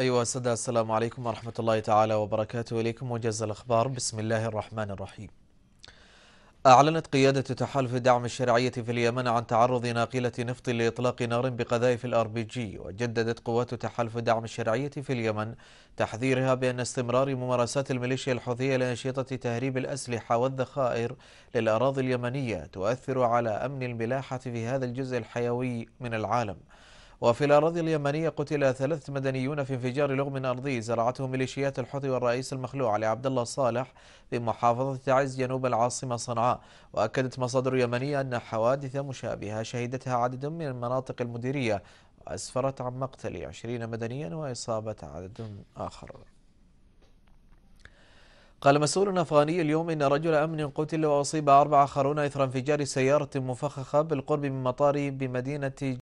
أيها السادة السلام عليكم ورحمة الله تعالى وبركاته إليكم وجز الأخبار بسم الله الرحمن الرحيم أعلنت قيادة تحالف دعم الشرعية في اليمن عن تعرض ناقلة نفط لإطلاق نار بقذائف الار بي جي وجددت قوات تحالف دعم الشرعية في اليمن تحذيرها بأن استمرار ممارسات الميليشيا الحوثية لأنشطة تهريب الأسلحة والذخائر للأراضي اليمنية تؤثر على أمن الملاحة في هذا الجزء الحيوي من العالم وفي الأراضي اليمنية قتل ثلاث مدنيون في انفجار لغم أرضي زرعته ميليشيات الحوثي والرئيس المخلوع علي عبد الله صالح في محافظة تعز جنوب العاصمة صنعاء وأكدت مصادر يمنية أن حوادث مشابهة شهدتها عدد من المناطق المديرية وأسفرت عن مقتل 20 مدنيا وإصابة عدد آخر قال مسؤول أفغاني اليوم إن رجل أمن قتل وأصيب أربع آخرون إثر انفجار سيارة مفخخة بالقرب من مطار بمدينة